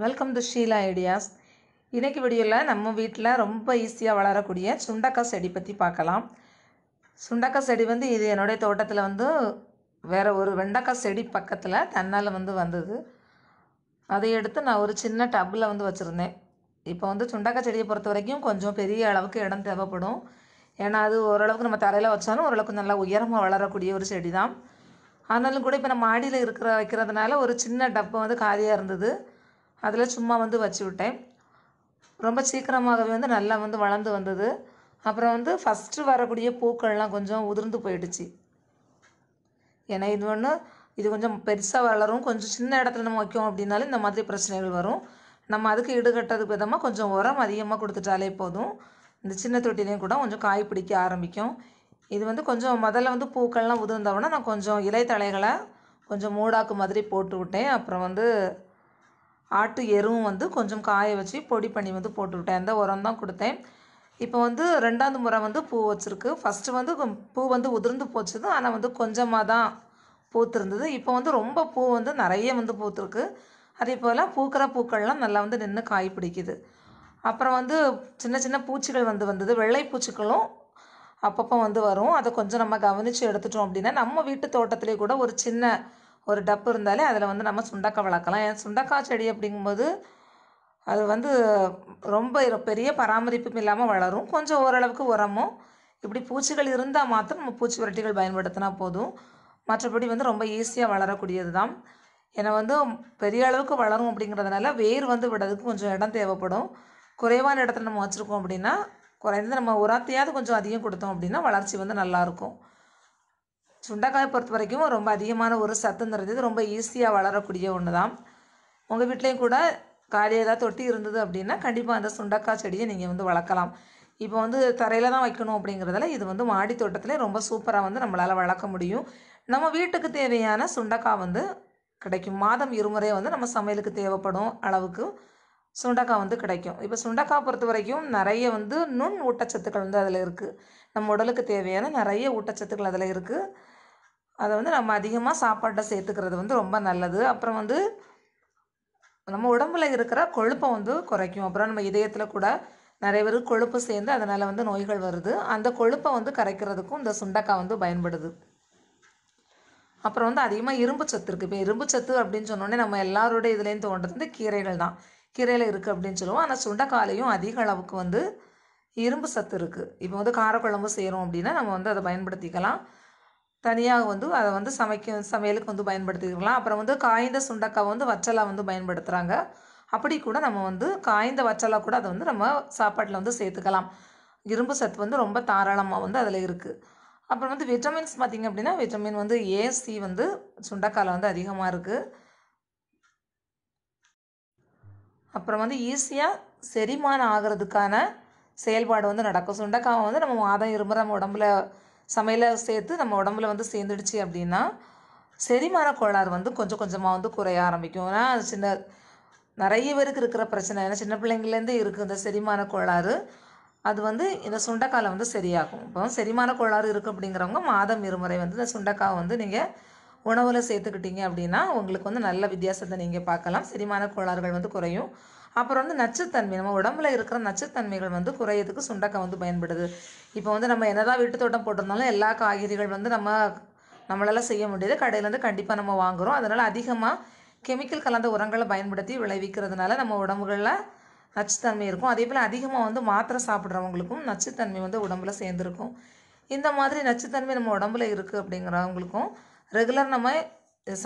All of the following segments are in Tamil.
வெல்கம் டு ஷீலா ஐடியாஸ் இன்றைக்கு வீடியோவில் நம்ம வீட்டில் ரொம்ப ஈஸியாக வளரக்கூடிய சுண்டக்காய் செடி பற்றி பார்க்கலாம் சுண்டக்காய் செடி வந்து இது என்னுடைய தோட்டத்தில் வந்து வேறு ஒரு வெண்டக்காய் செடி பக்கத்தில் தன்னால் வந்து வந்தது அதை எடுத்து நான் ஒரு சின்ன டப்பில் வந்து வச்சுருந்தேன் இப்போ வந்து சுண்டக்காய் செடியை பொறுத்த வரைக்கும் கொஞ்சம் பெரிய அளவுக்கு இடம் தேவைப்படும் ஏன்னா அது ஓரளவுக்கு நம்ம தரையில் வச்சாலும் ஓரளவுக்கு நல்லா உயரமாக வளரக்கூடிய ஒரு செடி தான் ஆனாலும் கூட இப்போ நம்ம மாடியில் இருக்கிற வைக்கிறதுனால ஒரு சின்ன டப்பை வந்து காலியாக இருந்தது அதில் சும்மா வந்து வச்சு விட்டேன் ரொம்ப சீக்கிரமாகவே வந்து நல்லா வந்து வளர்ந்து வந்தது அப்புறம் வந்து ஃபஸ்ட்டு வரக்கூடிய பூக்கள்லாம் கொஞ்சம் உதிர்ந்து போயிடுச்சு ஏன்னா இது ஒன்று இது கொஞ்சம் பெருசாக வளரும் கொஞ்சம் சின்ன இடத்துல நம்ம வைக்கோம் அப்படின்னாலும் இந்த மாதிரி பிரச்சனைகள் வரும் நம்ம அதுக்கு ஈடுகட்டது விதமாக கொஞ்சம் உரம் அதிகமாக கொடுத்துட்டாலே போதும் இந்த சின்ன தொட்டிலையும் கூட கொஞ்சம் காய் பிடிக்க ஆரம்பிக்கும் இது வந்து கொஞ்சம் முதல்ல வந்து பூக்கள்லாம் உதிர்ந்தவொடனே நான் கொஞ்சம் இலை தலைகளை கொஞ்சம் மூடாக்கு மாதிரி போட்டு விட்டேன் அப்புறம் வந்து ஆட்டு எருவும் வந்து கொஞ்சம் காய வச்சு பொடி பண்ணி வந்து போட்டுவிட்டேன் இந்த உரம் தான் கொடுத்தேன் இப்போ வந்து ரெண்டாவது முறை வந்து பூ வச்சுருக்கு ஃபஸ்ட்டு வந்து பூ வந்து உதிர்ந்து போச்சுது ஆனால் வந்து கொஞ்சமாக தான் பூத்துருந்தது இப்போ வந்து ரொம்ப பூ வந்து நிறைய வந்து பூத்துருக்கு அதே போல் பூக்கிற பூக்கள்லாம் நல்லா வந்து நின்று காய் பிடிக்குது அப்புறம் வந்து சின்ன சின்ன பூச்சிகள் வந்து வந்தது வெள்ளை பூச்சிகளும் அப்பப்போ வந்து வரும் அதை கொஞ்சம் நம்ம கவனித்து எடுத்துட்டோம் அப்படின்னா நம்ம வீட்டு தோட்டத்திலே கூட ஒரு சின்ன ஒரு டப்பு இருந்தாலே அதில் வந்து நம்ம சுண்டக்காய் வளர்க்கலாம் ஏன் சுண்டக்காய் செடி அப்படிங்கும்போது அது வந்து ரொம்ப பெரிய பராமரிப்பும் இல்லாமல் வளரும் கொஞ்சம் ஓரளவுக்கு உரமும் இப்படி பூச்சிகள் இருந்தால் மாத்திரம் நம்ம பூச்சி விரட்டிகள் பயன்படுத்தினா போதும் மற்றபடி வந்து ரொம்ப ஈஸியாக வளரக்கூடியது தான் ஏன்னா வந்து பெரிய அளவுக்கு வளரும் அப்படிங்கிறதுனால வேர் வந்து விடுறதுக்கு கொஞ்சம் இடம் தேவைப்படும் குறைவான இடத்துல நம்ம வச்சுருக்கோம் அப்படின்னா குறைந்து நம்ம உரத்தையாவது கொஞ்சம் அதிகம் கொடுத்தோம் அப்படின்னா வளர்ச்சி வந்து நல்லாயிருக்கும் சுண்டைக்காய் பொறுத்த வரைக்கும் ரொம்ப அதிகமான ஒரு சத்து நிறைஞ்சது ரொம்ப ஈஸியாக வளரக்கூடிய ஒன்று தான் உங்கள் வீட்லேயும் கூட காலியாக ஏதாவது தொட்டி இருந்தது அப்படின்னா கண்டிப்பாக அந்த சுண்டக்காய் செடியை நீங்கள் வந்து வளர்க்கலாம் இப்போ வந்து தரையில் தான் வைக்கணும் அப்படிங்கிறதால இது வந்து மாடி தோட்டத்திலே ரொம்ப சூப்பராக வந்து நம்மளால் வளர்க்க முடியும் நம்ம வீட்டுக்கு தேவையான சுண்டக்காய் வந்து கிடைக்கும் மாதம் இருமுறை வந்து நம்ம சமையலுக்கு தேவைப்படும் அளவுக்கு சுண்டக்காய் வந்து கிடைக்கும் இப்போ சுண்டக்காய் பொறுத்த வரைக்கும் நிறைய வந்து நுண் ஊட்டச்சத்துக்கள் வந்து அதில் இருக்குது நம்ம உடலுக்கு தேவையான நிறைய ஊட்டச்சத்துக்கள் அதில் இருக்குது அதை வந்து நம்ம அதிகமாக சாப்பாட்டை சேர்த்துக்கிறது வந்து ரொம்ப நல்லது அப்புறம் வந்து நம்ம உடம்புல இருக்கிற கொழுப்பை வந்து குறைக்கும் அப்புறம் நம்ம இதயத்தில் கூட நிறைய பேருக்கு கொழுப்பு சேர்ந்து அதனால் வந்து நோய்கள் வருது அந்த கொழுப்பை வந்து கரைக்கிறதுக்கும் இந்த சுண்டக்காய் வந்து பயன்படுது அப்புறம் வந்து அதிகமாக இரும்பு சத்து இருக்குது இப்போ இரும்பு சத்து அப்படின்னு சொன்னோடனே நம்ம எல்லாரோடைய இதுலேயும் தோன்றது வந்து கீரைகள் தான் கீரையில் இருக்குது அப்படின்னு சொல்லுவோம் ஆனால் சுண்டக்காலையும் அதிக அளவுக்கு வந்து இரும்பு சத்து இருக்குது இப்போ வந்து காரக்குழம்பு செய்கிறோம் அப்படின்னா நம்ம வந்து அதை பயன்படுத்திக்கலாம் தனியாக வந்து அதை வந்து சமைக்க சமையலுக்கு வந்து பயன்படுத்திக்கலாம் அப்புறம் வந்து காய்ந்த சுண்டக்காய் வந்து வச்சலாக வந்து பயன்படுத்துகிறாங்க அப்படி கூட நம்ம வந்து காய்ந்த வற்றலாக கூட அதை வந்து நம்ம சாப்பாட்டில் வந்து சேர்த்துக்கலாம் இரும்பு சத்து வந்து ரொம்ப தாராளமாக வந்து அதில் இருக்குது அப்புறம் வந்து விட்டமின்ஸ் பார்த்திங்க அப்படின்னா விட்டமின் வந்து ஏசி வந்து சுண்டக்காயில் வந்து அதிகமாக இருக்குது அப்புறம் வந்து ஈஸியாக செரிமானம் ஆகிறதுக்கான செயல்பாடு வந்து நடக்கும் சுண்டக்காவை வந்து நம்ம மாதம் இருமுறை நம்ம உடம்புல சமையலை சேர்த்து நம்ம உடம்புல வந்து சேர்ந்துடுச்சு அப்படின்னா செரிமான கோளாறு வந்து கொஞ்சம் கொஞ்சமாக வந்து குறைய ஆரம்பிக்கும் ஏன்னா சின்ன நிறைய பேருக்கு இருக்கிற பிரச்சனை ஏன்னா சின்ன பிள்ளைங்கள்லேருந்து இருக்குது இந்த செரிமான கோளாறு அது வந்து இந்த சுண்டக்காயில் வந்து சரியாகும் இப்போ செரிமான கோளாறு இருக்குது அப்படிங்கிறவங்க மாதம் இருமுறை வந்து இந்த சுண்டக்காய் வந்து நீங்கள் உணவில் சேர்த்துக்கிட்டீங்க அப்படின்னா உங்களுக்கு வந்து நல்ல வித்தியாசத்தை நீங்கள் பார்க்கலாம் செரிமான கோளாறுகள் வந்து குறையும் அப்புறம் வந்து நச்சுத்தன்மை நம்ம உடம்புல இருக்கிற நச்சுத்தன்மைகள் வந்து குறையதுக்கு சுண்டக்காய் வந்து பயன்படுது இப்போ வந்து நம்ம என்னதான் வீட்டு தோட்டம் போட்டிருந்தாலும் எல்லா காய்கறிகள் வந்து நம்ம நம்மளால் செய்ய முடியாது கடையிலேருந்து கண்டிப்பாக நம்ம வாங்குகிறோம் அதனால் அதிகமாக கெமிக்கல் கலந்த உரங்களை பயன்படுத்தி விளைவிக்கிறதுனால நம்ம உடம்புகளில் நச்சுத்தன்மை இருக்கும் அதே போல் அதிகமாக வந்து மாத்திரை சாப்பிட்றவங்களுக்கும் நச்சுத்தன்மை வந்து உடம்புல சேர்ந்துருக்கும் இந்த மாதிரி நச்சுத்தன்மை நம்ம உடம்புல இருக்குது அப்படிங்கிறவங்களுக்கும் ரெகுலர் நம்ம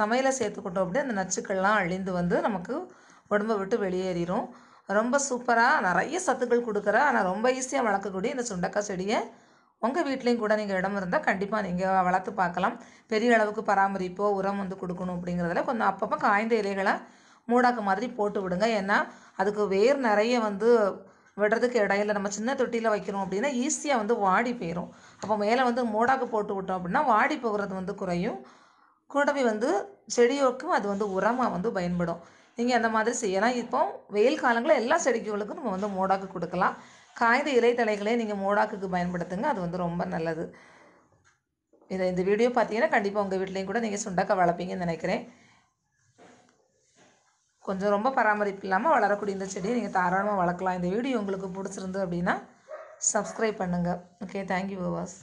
சமையலை சேர்த்துக்கிட்டோம் அப்படி அந்த நச்சுக்கள்லாம் அழிந்து வந்து நமக்கு உடம்பை விட்டு வெளியேறிடும் ரொம்ப சூப்பராக நிறைய சத்துக்கள் கொடுக்குற ஆனால் ரொம்ப ஈஸியாக வளர்க்கக்கூடிய இந்த சுண்டக்காய் செடியை உங்கள் வீட்லேயும் கூட நீங்கள் இடம் இருந்தால் கண்டிப்பாக நீங்கள் வளர்த்து பார்க்கலாம் பெரிய அளவுக்கு பராமரிப்போ உரம் வந்து கொடுக்கணும் அப்படிங்கிறதுல கொஞ்சம் அப்பப்போ காய்ந்த இலைகளை மூடாக்கு மாதிரி போட்டு விடுங்க ஏன்னா அதுக்கு வேர் நிறைய வந்து விடுறதுக்கு இடையில நம்ம சின்ன தொட்டியில் வைக்கிறோம் அப்படின்னா ஈஸியாக வந்து வாடி போயிடும் அப்போ மேலே வந்து மூடாக்கு போட்டு விட்டோம் அப்படின்னா வாடி போகிறது வந்து குறையும் கூடவே வந்து செடியோக்கும் அது வந்து உரமாக வந்து பயன்படும் நீங்கள் அந்த மாதிரி செய்யலாம் இப்போ வெயில் காலங்களில் எல்லா செடிகளுக்கும் நம்ம வந்து மோடாக்கு கொடுக்கலாம் காய்ந்த இலைத்தலைகளே நீங்கள் மோடாக்குக்கு பயன்படுத்துங்க அது வந்து ரொம்ப நல்லது இதை இந்த வீடியோ பார்த்தீங்கன்னா கண்டிப்பாக உங்கள் வீட்லேயும் கூட நீங்கள் சுண்டக்காய் வளர்ப்பீங்கன்னு நினைக்கிறேன் கொஞ்சம் ரொம்ப பராமரிப்பு இல்லாமல் வளரக்கூடிய இந்த செடியை நீங்கள் தாராளமாக வளர்க்கலாம் இந்த வீடியோ உங்களுக்கு பிடிச்சிருந்து அப்படின்னா சப்ஸ்கிரைப் பண்ணுங்கள் ஓகே தேங்க்யூ விவாஸ்